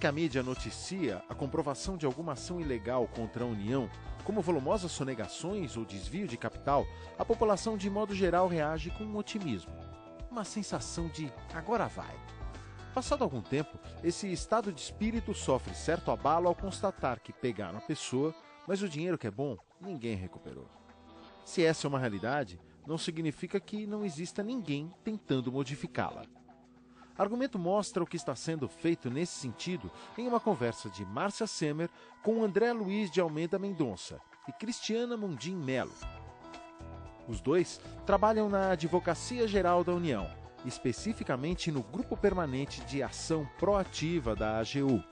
que a mídia noticia a comprovação de alguma ação ilegal contra a União, como volumosas sonegações ou desvio de capital, a população de modo geral reage com um otimismo, uma sensação de agora vai. Passado algum tempo, esse estado de espírito sofre certo abalo ao constatar que pegaram a pessoa, mas o dinheiro que é bom, ninguém recuperou. Se essa é uma realidade, não significa que não exista ninguém tentando modificá-la. Argumento mostra o que está sendo feito nesse sentido em uma conversa de Márcia Semer com André Luiz de Almeida Mendonça e Cristiana Mundim Melo. Os dois trabalham na Advocacia Geral da União, especificamente no Grupo Permanente de Ação Proativa da AGU.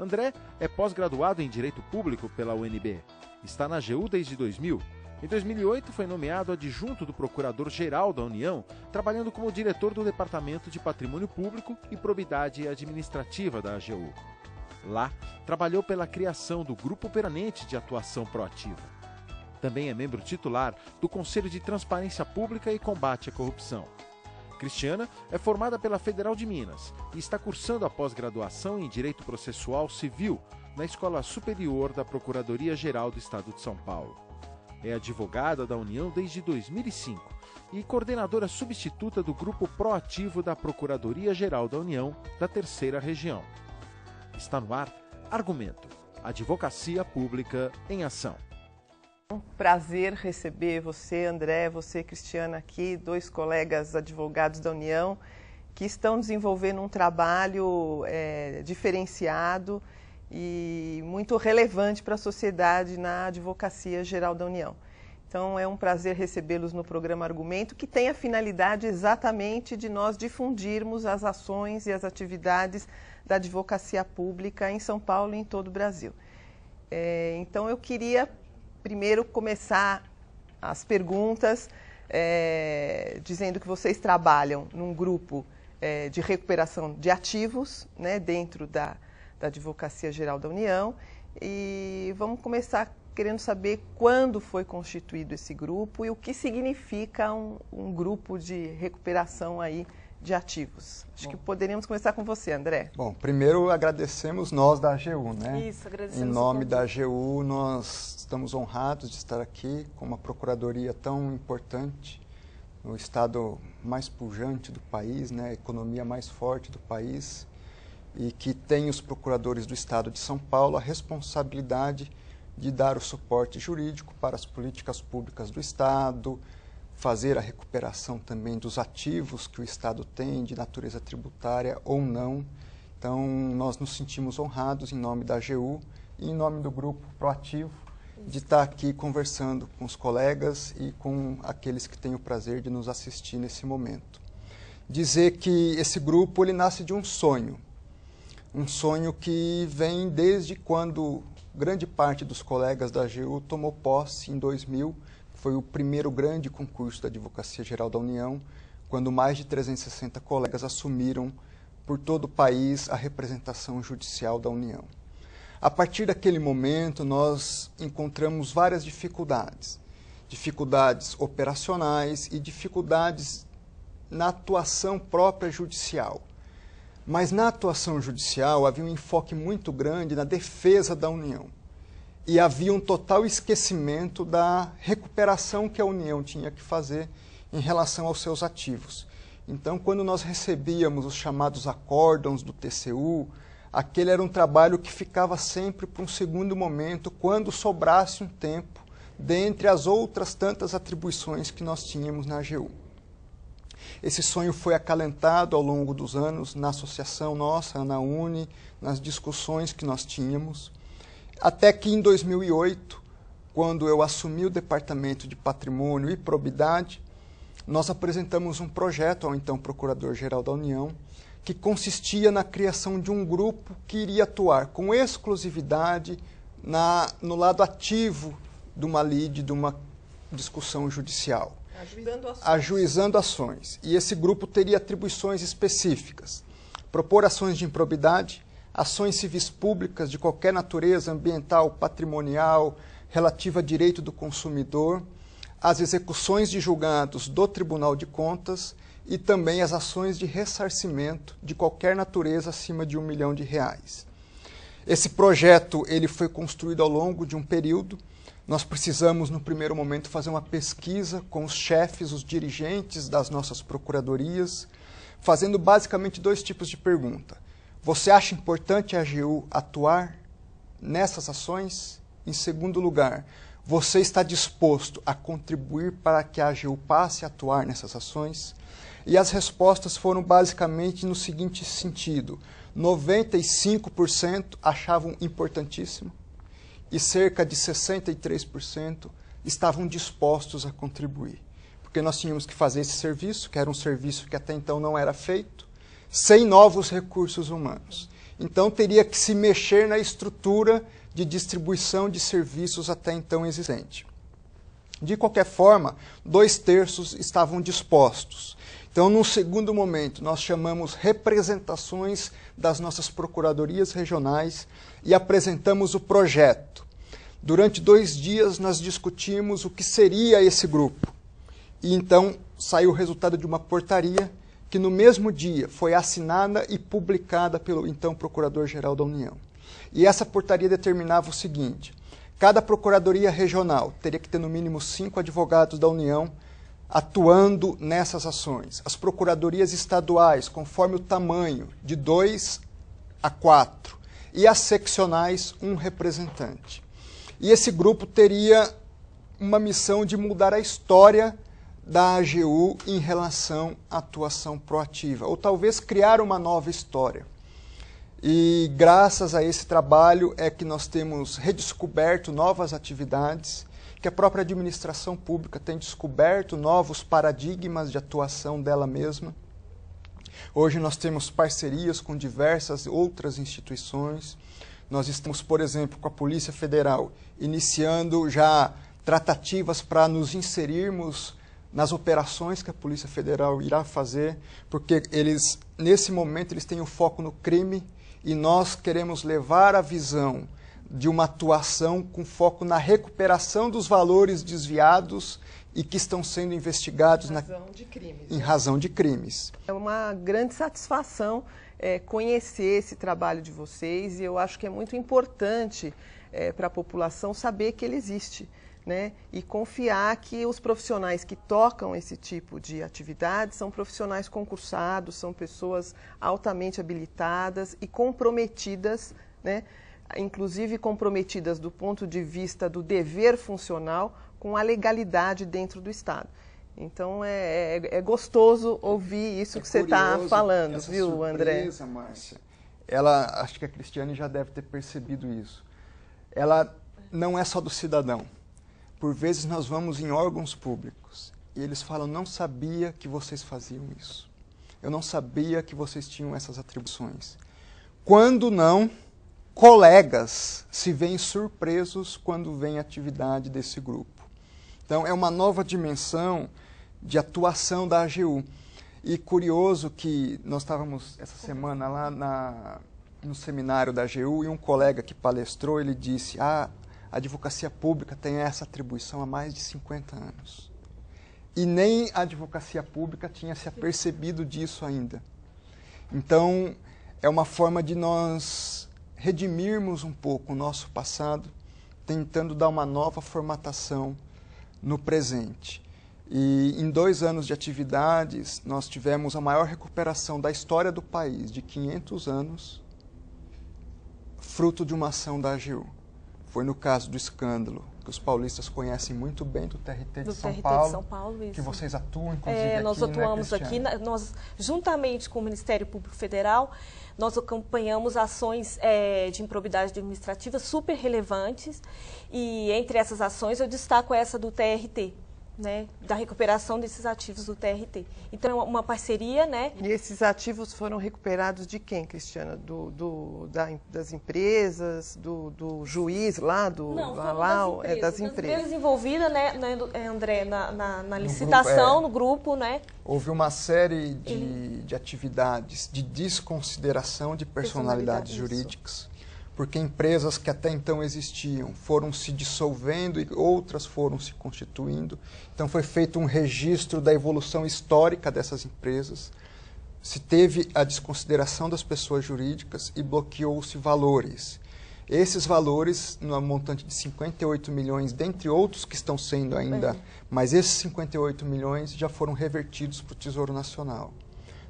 André é pós-graduado em Direito Público pela UNB. Está na AGU desde 2000 em 2008, foi nomeado adjunto do Procurador-Geral da União, trabalhando como diretor do Departamento de Patrimônio Público e Probidade Administrativa da AGU. Lá, trabalhou pela criação do Grupo Permanente de Atuação Proativa. Também é membro titular do Conselho de Transparência Pública e Combate à Corrupção. Cristiana é formada pela Federal de Minas e está cursando a pós-graduação em Direito Processual Civil na Escola Superior da Procuradoria-Geral do Estado de São Paulo. É advogada da União desde 2005 e coordenadora substituta do Grupo Proativo da Procuradoria-Geral da União da Terceira Região. Está no ar Argumento Advocacia Pública em Ação. Um prazer receber você, André, você, Cristiana, aqui, dois colegas advogados da União que estão desenvolvendo um trabalho é, diferenciado e muito relevante para a sociedade na Advocacia Geral da União. Então é um prazer recebê-los no programa Argumento, que tem a finalidade exatamente de nós difundirmos as ações e as atividades da advocacia pública em São Paulo e em todo o Brasil. É, então eu queria primeiro começar as perguntas é, dizendo que vocês trabalham num grupo é, de recuperação de ativos né, dentro da da Advocacia Geral da União e vamos começar querendo saber quando foi constituído esse grupo e o que significa um, um grupo de recuperação aí de ativos. Acho Bom. que poderíamos começar com você, André. Bom, primeiro agradecemos nós da AGU, né? Isso, agradecemos. Em nome da AGU, nós estamos honrados de estar aqui com uma procuradoria tão importante, no estado mais pujante do país, né? A economia mais forte do país e que tem os procuradores do Estado de São Paulo a responsabilidade de dar o suporte jurídico para as políticas públicas do Estado, fazer a recuperação também dos ativos que o Estado tem, de natureza tributária ou não. Então, nós nos sentimos honrados em nome da AGU e em nome do grupo Proativo de estar aqui conversando com os colegas e com aqueles que têm o prazer de nos assistir nesse momento. Dizer que esse grupo ele nasce de um sonho um sonho que vem desde quando grande parte dos colegas da AGU tomou posse em 2000, foi o primeiro grande concurso da Advocacia Geral da União, quando mais de 360 colegas assumiram por todo o país a representação judicial da União. A partir daquele momento, nós encontramos várias dificuldades, dificuldades operacionais e dificuldades na atuação própria judicial. Mas na atuação judicial havia um enfoque muito grande na defesa da União. E havia um total esquecimento da recuperação que a União tinha que fazer em relação aos seus ativos. Então, quando nós recebíamos os chamados acórdãos do TCU, aquele era um trabalho que ficava sempre para um segundo momento, quando sobrasse um tempo, dentre as outras tantas atribuições que nós tínhamos na AGU. Esse sonho foi acalentado ao longo dos anos na associação nossa, na Uni, nas discussões que nós tínhamos, até que em 2008, quando eu assumi o Departamento de Patrimônio e Probidade, nós apresentamos um projeto ao então Procurador-Geral da União, que consistia na criação de um grupo que iria atuar com exclusividade na, no lado ativo de uma lide, de uma discussão judicial ajuizando ações. ajuizando ações. E esse grupo teria atribuições específicas: propor ações de improbidade, ações civis públicas de qualquer natureza, ambiental, patrimonial, relativa a direito do consumidor, as execuções de julgados do Tribunal de Contas e também as ações de ressarcimento de qualquer natureza acima de um milhão de reais. Esse projeto ele foi construído ao longo de um período nós precisamos, no primeiro momento, fazer uma pesquisa com os chefes, os dirigentes das nossas procuradorias, fazendo basicamente dois tipos de pergunta. Você acha importante a AGU atuar nessas ações? Em segundo lugar, você está disposto a contribuir para que a AGU passe a atuar nessas ações? E as respostas foram basicamente no seguinte sentido: 95% achavam importantíssimo, e cerca de 63% estavam dispostos a contribuir. Porque nós tínhamos que fazer esse serviço, que era um serviço que até então não era feito, sem novos recursos humanos. Então teria que se mexer na estrutura de distribuição de serviços até então existente. De qualquer forma, dois terços estavam dispostos. Então, num segundo momento, nós chamamos representações das nossas procuradorias regionais e apresentamos o projeto. Durante dois dias, nós discutimos o que seria esse grupo. E então saiu o resultado de uma portaria que, no mesmo dia, foi assinada e publicada pelo então Procurador-Geral da União. E essa portaria determinava o seguinte: cada Procuradoria Regional teria que ter no mínimo cinco advogados da União atuando nessas ações. As procuradorias estaduais, conforme o tamanho, de dois a quatro, e as seccionais, um representante. E esse grupo teria uma missão de mudar a história da AGU em relação à atuação proativa, ou talvez criar uma nova história. E graças a esse trabalho é que nós temos redescoberto novas atividades que a própria administração pública tem descoberto novos paradigmas de atuação dela mesma. Hoje nós temos parcerias com diversas outras instituições. Nós estamos, por exemplo, com a Polícia Federal iniciando já tratativas para nos inserirmos nas operações que a Polícia Federal irá fazer, porque eles nesse momento eles têm o foco no crime e nós queremos levar a visão de uma atuação com foco na recuperação dos valores desviados e que estão sendo investigados em razão, na... de, crimes, em né? razão de crimes. É uma grande satisfação é, conhecer esse trabalho de vocês e eu acho que é muito importante é, para a população saber que ele existe. Né? E confiar que os profissionais que tocam esse tipo de atividade são profissionais concursados, são pessoas altamente habilitadas e comprometidas né, inclusive comprometidas do ponto de vista do dever funcional com a legalidade dentro do Estado. Então é, é, é gostoso ouvir isso é que você está falando, viu, surpresa, André? Márcia. Ela, acho que a Cristiane já deve ter percebido isso. Ela não é só do cidadão. Por vezes nós vamos em órgãos públicos e eles falam: não sabia que vocês faziam isso. Eu não sabia que vocês tinham essas atribuições. Quando não, colegas se veem surpresos quando vem atividade desse grupo. Então, é uma nova dimensão de atuação da AGU. E curioso que nós estávamos essa semana lá na, no seminário da AGU e um colega que palestrou, ele disse, ah, a advocacia pública tem essa atribuição há mais de 50 anos. E nem a advocacia pública tinha se apercebido disso ainda. Então, é uma forma de nós redimirmos um pouco o nosso passado, tentando dar uma nova formatação no presente. E em dois anos de atividades, nós tivemos a maior recuperação da história do país, de 500 anos, fruto de uma ação da AGU. Foi no caso do escândalo que os paulistas conhecem muito bem do TRT de, do São, TRT Paulo, de São Paulo, isso. que vocês atuam, é, inclusive, é, nós aqui, né, atuamos né, aqui, nós, juntamente com o Ministério Público Federal, nós acompanhamos ações é, de improbidade administrativa super relevantes e entre essas ações eu destaco essa do TRT, né, da recuperação desses ativos do TRT. Então, é uma parceria, né? E esses ativos foram recuperados de quem, Cristiana? Do, do da, das empresas, do, do, juiz lá, do Não, Lalau? É, das empresas, das empresas. envolvidas, né, né, é, André, na, na, na licitação, no grupo, é, no grupo, né? Houve uma série de, de atividades de desconsideração de personalidades, personalidades jurídicas porque empresas que até então existiam foram se dissolvendo e outras foram se constituindo. Então foi feito um registro da evolução histórica dessas empresas. Se teve a desconsideração das pessoas jurídicas e bloqueou-se valores. Esses valores, no montante de 58 milhões, dentre outros que estão sendo ainda, é. mas esses 58 milhões já foram revertidos para o Tesouro Nacional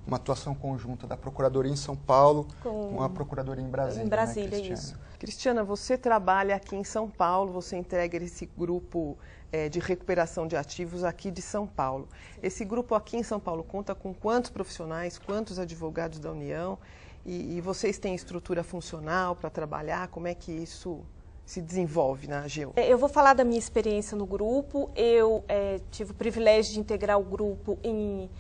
uma atuação conjunta da Procuradoria em São Paulo com, com a Procuradoria em Brasília. Em né, Brasília, né, isso. Cristiana, você trabalha aqui em São Paulo, você entrega esse grupo é, de recuperação de ativos aqui de São Paulo. Esse grupo aqui em São Paulo conta com quantos profissionais, quantos advogados da União? E, e vocês têm estrutura funcional para trabalhar? Como é que isso se desenvolve na AGEU? É, eu vou falar da minha experiência no grupo. Eu é, tive o privilégio de integrar o grupo em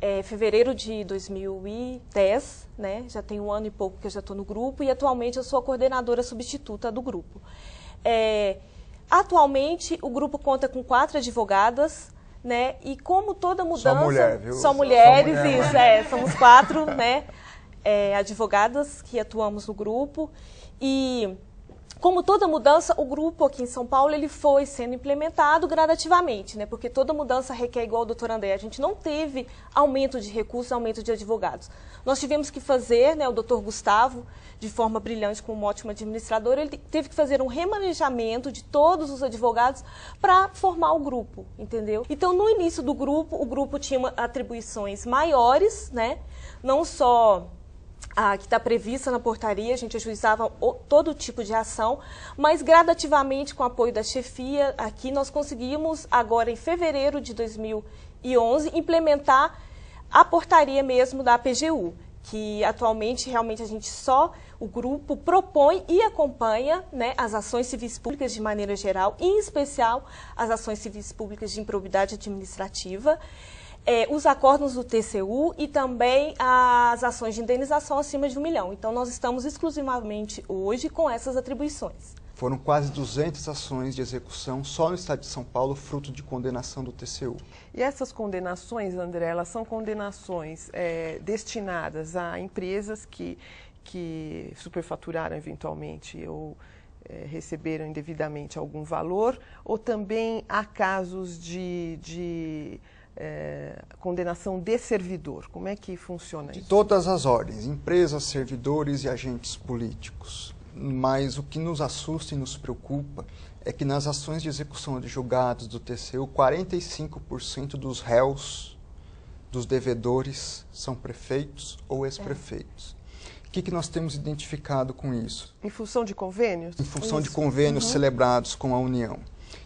é, fevereiro de 2010, né? Já tem um ano e pouco que eu já estou no grupo e atualmente eu sou a coordenadora substituta do grupo. É, atualmente o grupo conta com quatro advogadas, né? E como toda mudança, só, mulher, viu? só mulheres, só mulher, isso né? é, somos quatro, né? É, advogadas que atuamos no grupo e como toda mudança, o grupo aqui em São Paulo ele foi sendo implementado gradativamente, né? Porque toda mudança requer, igual ao doutor André, a gente não teve aumento de recursos, aumento de advogados. Nós tivemos que fazer, né, o doutor Gustavo, de forma brilhante, como um ótimo administrador, ele teve que fazer um remanejamento de todos os advogados para formar o grupo, entendeu? Então, no início do grupo, o grupo tinha atribuições maiores, né? Não só que está prevista na portaria, a gente ajuizava o, todo tipo de ação, mas gradativamente, com o apoio da chefia, aqui nós conseguimos, agora em fevereiro de 2011, implementar a portaria mesmo da APGU, que atualmente realmente a gente só, o grupo propõe e acompanha né, as ações civis públicas de maneira geral, em especial as ações civis públicas de improbidade administrativa é, os acordos do TCU e também as ações de indenização acima de um milhão. Então, nós estamos exclusivamente hoje com essas atribuições. Foram quase 200 ações de execução só no estado de São Paulo, fruto de condenação do TCU. E essas condenações, André, elas são condenações é, destinadas a empresas que, que superfaturaram eventualmente ou é, receberam indevidamente algum valor, ou também a casos de, de é, condenação de servidor? Como é que funciona isso? De todas as ordens, empresas, servidores e agentes políticos. Mas o que nos assusta e nos preocupa é que nas ações de execução de julgados do TCU, 45% dos réus, dos devedores, são prefeitos ou ex-prefeitos. O que, que nós temos identificado com isso? Em função de convênios? Em função isso. de convênios uhum. celebrados com a União.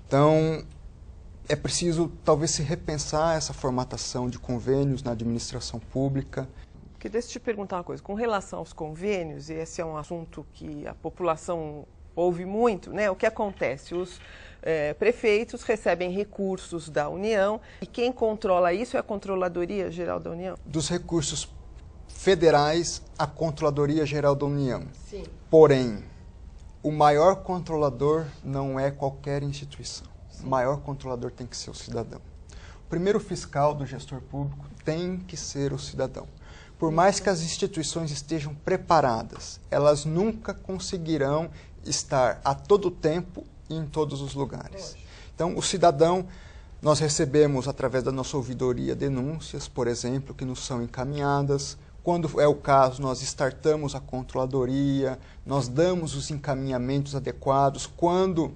Então, é preciso talvez se repensar essa formatação de convênios na administração pública. Que deixa te perguntar uma coisa, com relação aos convênios, e esse é um assunto que a população ouve muito, né? O que acontece? Os é, prefeitos recebem recursos da União e quem controla isso é a Controladoria Geral da União? Dos recursos federais, a Controladoria Geral da União. Sim. Porém, o maior controlador não é qualquer instituição o maior controlador tem que ser o cidadão. O primeiro fiscal do gestor público tem que ser o cidadão. Por mais que as instituições estejam preparadas, elas nunca conseguirão estar a todo tempo e em todos os lugares. Então, o cidadão, nós recebemos através da nossa ouvidoria denúncias, por exemplo, que nos são encaminhadas. Quando é o caso, nós startamos a controladoria, nós damos os encaminhamentos adequados. Quando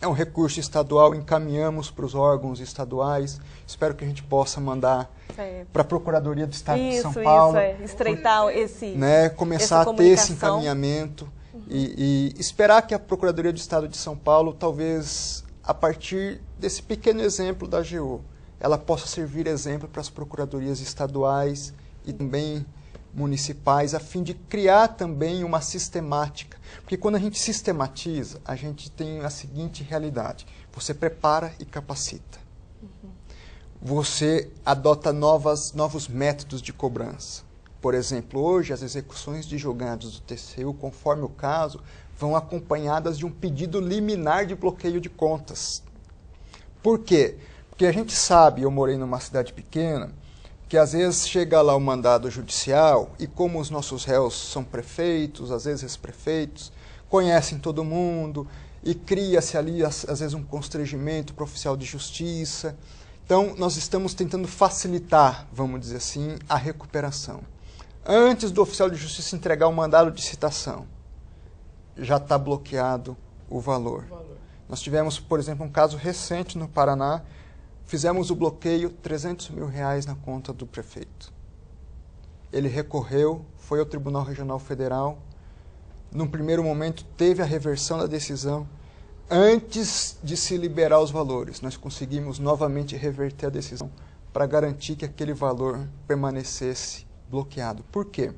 é um recurso estadual, encaminhamos para os órgãos estaduais. Espero que a gente possa mandar é. para a Procuradoria do Estado isso, de São Paulo. Isso, é. Estreitar por, esse. Né, começar a ter esse encaminhamento uhum. e, e esperar que a Procuradoria do Estado de São Paulo, talvez a partir desse pequeno exemplo da AGU, ela possa servir exemplo para as procuradorias estaduais e também municipais, a fim de criar também uma sistemática. Porque quando a gente sistematiza, a gente tem a seguinte realidade: você prepara e capacita. Você adota novas, novos métodos de cobrança. Por exemplo, hoje as execuções de julgados do TCU, conforme o caso, vão acompanhadas de um pedido liminar de bloqueio de contas. Por quê? Porque a gente sabe, eu morei numa cidade pequena, que às vezes chega lá o mandado judicial e como os nossos réus são prefeitos, às vezes prefeitos, conhecem todo mundo e cria-se ali às, às vezes um constrangimento para o oficial de justiça. Então, nós estamos tentando facilitar, vamos dizer assim, a recuperação. Antes do oficial de justiça entregar o mandado de citação, já está bloqueado o valor. o valor. Nós tivemos, por exemplo, um caso recente no Paraná Fizemos o bloqueio, 300 mil reais na conta do prefeito. Ele recorreu, foi ao Tribunal Regional Federal. Num primeiro momento, teve a reversão da decisão antes de se liberar os valores. Nós conseguimos novamente reverter a decisão para garantir que aquele valor permanecesse bloqueado. Por quê?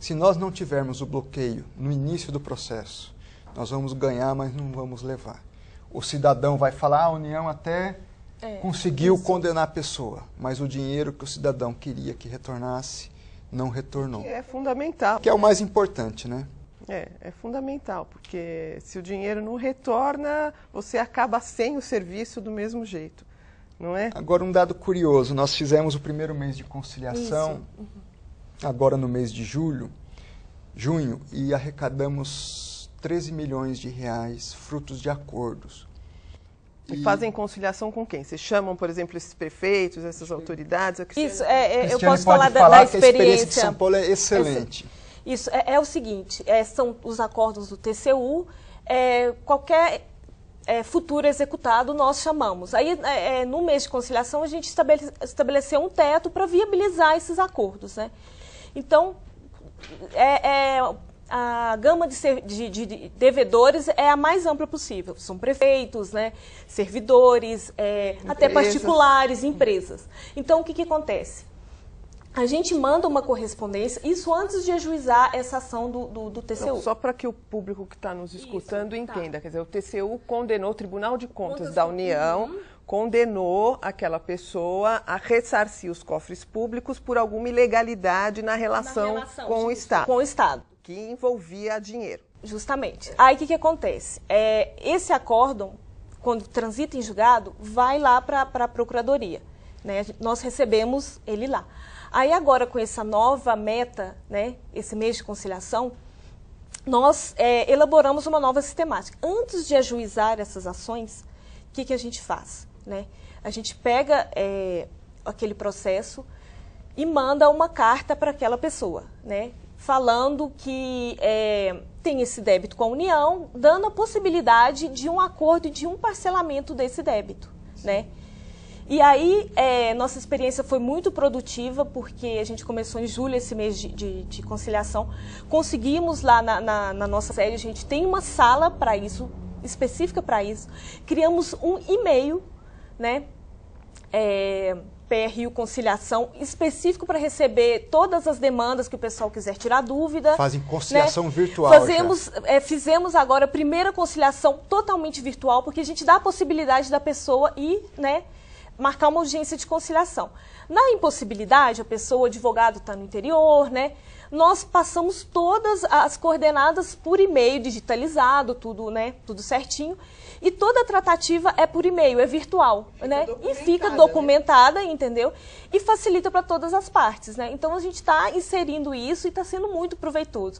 Se nós não tivermos o bloqueio no início do processo, nós vamos ganhar, mas não vamos levar. O cidadão vai falar: ah, a União até é, conseguiu isso. condenar a pessoa, mas o dinheiro que o cidadão queria que retornasse não retornou. É fundamental. Que é o mais importante, né? É, é fundamental, porque se o dinheiro não retorna, você acaba sem o serviço do mesmo jeito, não é? Agora, um dado curioso: nós fizemos o primeiro mês de conciliação, uhum. agora no mês de julho, junho, e arrecadamos 13 milhões de reais frutos de acordos. E, fazem conciliação com quem? Vocês chamam, por exemplo, esses prefeitos, essas autoridades? É Isso, é, é eu posso falar da, falar da experiência. a experiência de São Paulo é excelente. Isso, é, é o seguinte, é, são os acordos do TCU, é, qualquer futuro executado nós chamamos. Aí, no mês de conciliação, a gente estabelece, estabeleceu um teto para viabilizar esses acordos. Né? Então, é, a gama de, de, de, devedores é a mais ampla possível. São prefeitos, né, servidores, é, até particulares, empresas. Então, o que, que acontece? A gente manda uma correspondência, isso antes de ajuizar essa ação do, do, do TCU. só para que o público que está nos escutando isso, tá. entenda, tá. quer dizer, o TCU condenou, o Tribunal de Contas, Contas da União, uhum. condenou aquela pessoa a ressarcir os cofres públicos por alguma ilegalidade na relação, na relação com o Estado. Com o Estado que envolvia dinheiro. Justamente. Aí o que, que acontece? É, esse acórdão, quando transita em julgado, vai lá para a Procuradoria. Né? Nós recebemos ele lá. Aí agora, com essa nova meta, né, esse mês de conciliação, nós é, elaboramos uma nova sistemática. Antes de ajuizar essas ações, o que, que a gente faz? Né? A gente pega é, aquele processo e manda uma carta para aquela pessoa, né? falando que é, tem esse débito com a União, dando a possibilidade de um acordo e de um parcelamento desse débito, né? E aí, é, nossa experiência foi muito produtiva, porque a gente começou em julho esse mês de, de, de conciliação. Conseguimos lá na, na, na nossa sede, a gente tem uma sala para isso, específica para isso. Criamos um e-mail, né? É, e Rio Conciliação, específico para receber todas as demandas que o pessoal quiser tirar dúvida. Fazem né? conciliação né? virtual. Fazemos, é, fizemos agora a primeira conciliação totalmente virtual, porque a gente dá a possibilidade da pessoa ir, né? marcar uma urgência de conciliação. Na impossibilidade, a pessoa, o advogado está no interior, né? Nós passamos todas as coordenadas por e-mail digitalizado, tudo, né? Tudo certinho. E toda tratativa é por e-mail, é virtual, fica né? E fica né? documentada, né? entendeu? E facilita para todas as partes, né? Então a gente está inserindo isso e está sendo muito proveitoso.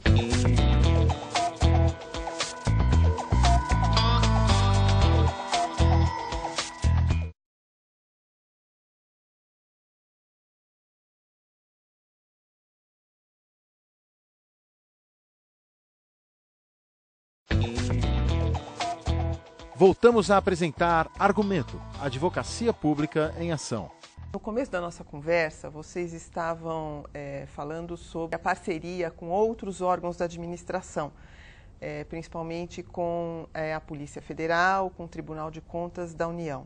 Voltamos a apresentar Argumento, Advocacia Pública em Ação. No começo da nossa conversa, vocês estavam é, falando sobre a parceria com outros órgãos da administração, é, principalmente com é, a Polícia Federal, com o Tribunal de Contas da União.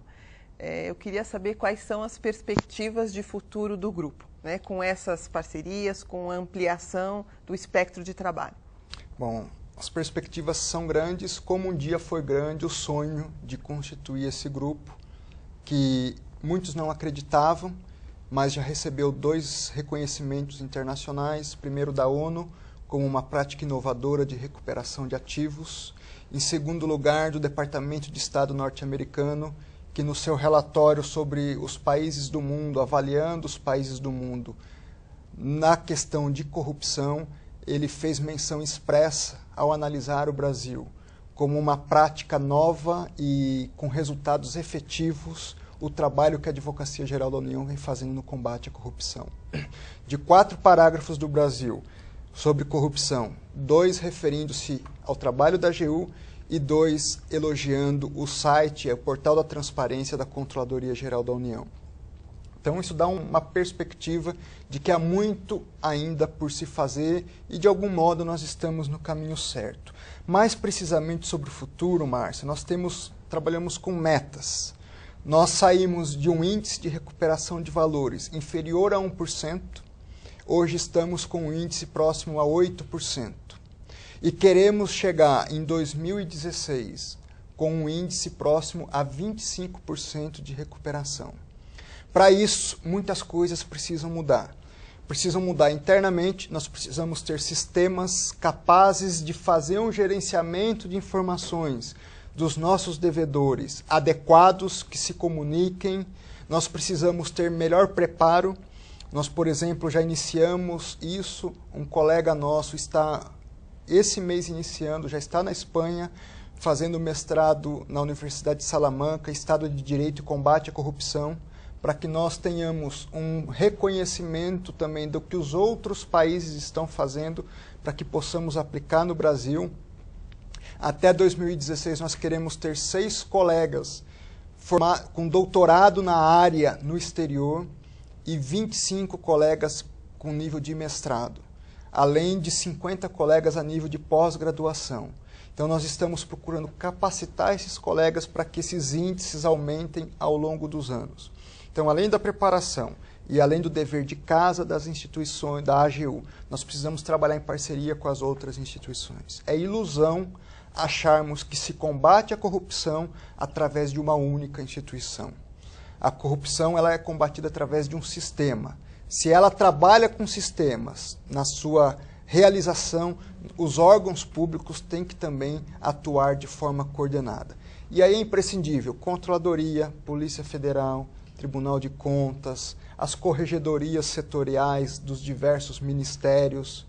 eu queria saber quais são as perspectivas de futuro do grupo, né, com essas parcerias, com a ampliação do espectro de trabalho. Bom, as perspectivas são grandes, como um dia foi grande o sonho de constituir esse grupo, que muitos não acreditavam, mas já recebeu dois reconhecimentos internacionais: primeiro da ONU, como uma prática inovadora de recuperação de ativos, em segundo lugar, do Departamento de Estado norte-americano, que no seu relatório sobre os países do mundo, avaliando os países do mundo na questão de corrupção, ele fez menção expressa ao analisar o Brasil como uma prática nova e com resultados efetivos o trabalho que a Advocacia Geral da União vem fazendo no combate à corrupção. De quatro parágrafos do Brasil sobre corrupção, dois referindo-se ao trabalho da AGU e dois elogiando o site, o portal da transparência da Controladoria Geral da União. Então, isso dá uma perspectiva de que há muito ainda por se fazer e, de algum modo, nós estamos no caminho certo. Mais precisamente sobre o futuro, Márcia, nós temos, trabalhamos com metas. Nós saímos de um índice de recuperação de valores inferior a 1%, hoje estamos com um índice próximo a 8%. E queremos chegar em 2016 com um índice próximo a 25% de recuperação. Para isso, muitas coisas precisam mudar. Precisam mudar internamente, nós precisamos ter sistemas capazes de fazer um gerenciamento de informações dos nossos devedores adequados, que se comuniquem. Nós precisamos ter melhor preparo. Nós, por exemplo, já iniciamos isso. Um colega nosso está esse mês iniciando, já está na Espanha, fazendo mestrado na Universidade de Salamanca, Estado de Direito e Combate à Corrupção para que nós tenhamos um reconhecimento também do que os outros países estão fazendo, para que possamos aplicar no Brasil. Até 2016, nós queremos ter seis colegas com doutorado na área no exterior e 25 colegas com nível de mestrado, além de 50 colegas a nível de pós-graduação. Então, nós estamos procurando capacitar esses colegas para que esses índices aumentem ao longo dos anos. Então, além da preparação e além do dever de casa das instituições, da AGU, nós precisamos trabalhar em parceria com as outras instituições. É ilusão acharmos que se combate a corrupção através de uma única instituição. A corrupção ela é combatida através de um sistema. Se ela trabalha com sistemas na sua realização, os órgãos públicos têm que também atuar de forma coordenada. E aí é imprescindível controladoria, Polícia Federal, Tribunal de Contas, as corregedorias setoriais dos diversos ministérios.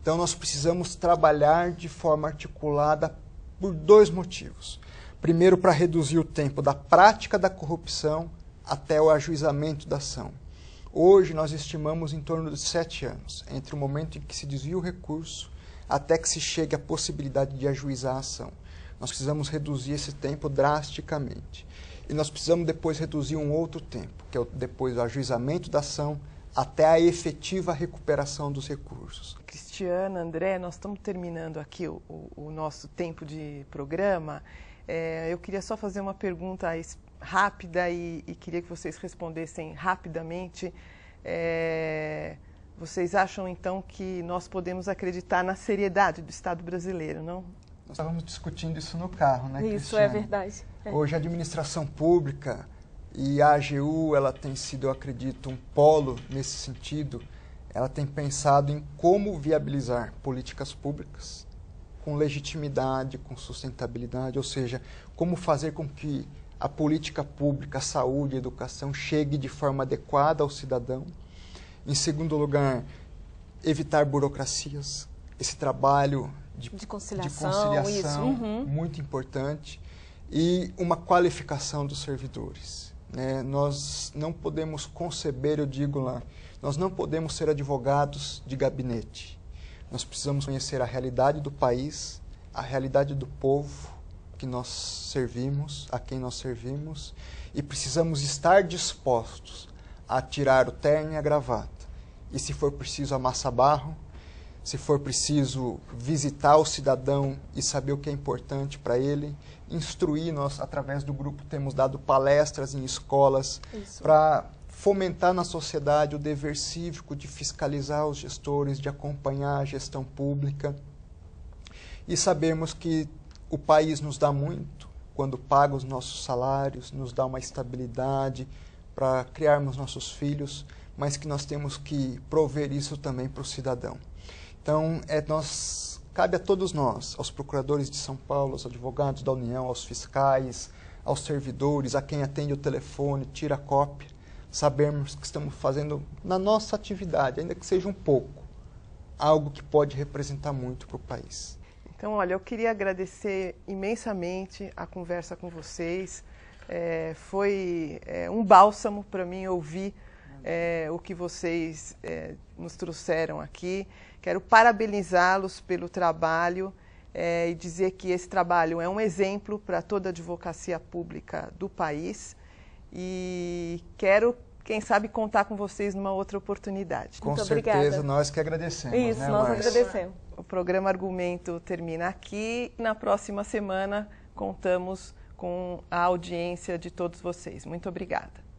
Então, nós precisamos trabalhar de forma articulada por dois motivos. Primeiro, para reduzir o tempo da prática da corrupção até o ajuizamento da ação. Hoje, nós estimamos em torno de sete anos, entre o momento em que se desvia o recurso até que se chegue à possibilidade de ajuizar a ação. Nós precisamos reduzir esse tempo drasticamente. E nós precisamos depois reduzir um outro tempo, que é o, depois do ajuizamento da ação até a efetiva recuperação dos recursos. Cristiana, André, nós estamos terminando aqui o, o nosso tempo de programa. É, eu queria só fazer uma pergunta rápida e, e queria que vocês respondessem rapidamente. É, vocês acham então que nós podemos acreditar na seriedade do Estado brasileiro, não? Nós estávamos discutindo isso no carro, né, Isso, Cristiane? é verdade. É. Hoje a administração pública e a AGU, ela tem sido, eu acredito, um polo nesse sentido. Ela tem pensado em como viabilizar políticas públicas com legitimidade, com sustentabilidade, ou seja, como fazer com que a política pública, a saúde, a educação chegue de forma adequada ao cidadão. Em segundo lugar, evitar burocracias. Esse trabalho de, de conciliação, de conciliação uhum. muito importante, e uma qualificação dos servidores. Né? Nós não podemos conceber, eu digo lá, nós não podemos ser advogados de gabinete. Nós precisamos conhecer a realidade do país, a realidade do povo que nós servimos, a quem nós servimos, e precisamos estar dispostos a tirar o terno e a gravata. E se for preciso, amassar barro, se for preciso visitar o cidadão e saber o que é importante para ele, instruir nós através do grupo temos dado palestras em escolas para fomentar na sociedade o dever cívico de fiscalizar os gestores, de acompanhar a gestão pública. E sabemos que o país nos dá muito quando paga os nossos salários, nos dá uma estabilidade para criarmos nossos filhos, mas que nós temos que prover isso também para o cidadão. Então, é, nós, cabe a todos nós, aos procuradores de São Paulo, aos advogados da União, aos fiscais, aos servidores, a quem atende o telefone, tira a cópia, sabermos que estamos fazendo na nossa atividade, ainda que seja um pouco, algo que pode representar muito para o país. Então, olha, eu queria agradecer imensamente a conversa com vocês. É, foi é, um bálsamo para mim ouvir é, o que vocês é, nos trouxeram aqui. Quero parabenizá-los pelo trabalho é, e dizer que esse trabalho é um exemplo para toda a advocacia pública do país. E quero quem sabe contar com vocês numa outra oportunidade. Com Muito certeza, obrigada. nós que agradecemos. Né, Isso, né, nós Marcia? agradecemos. O programa Argumento termina aqui. Na próxima semana contamos com a audiência de todos vocês. Muito obrigada.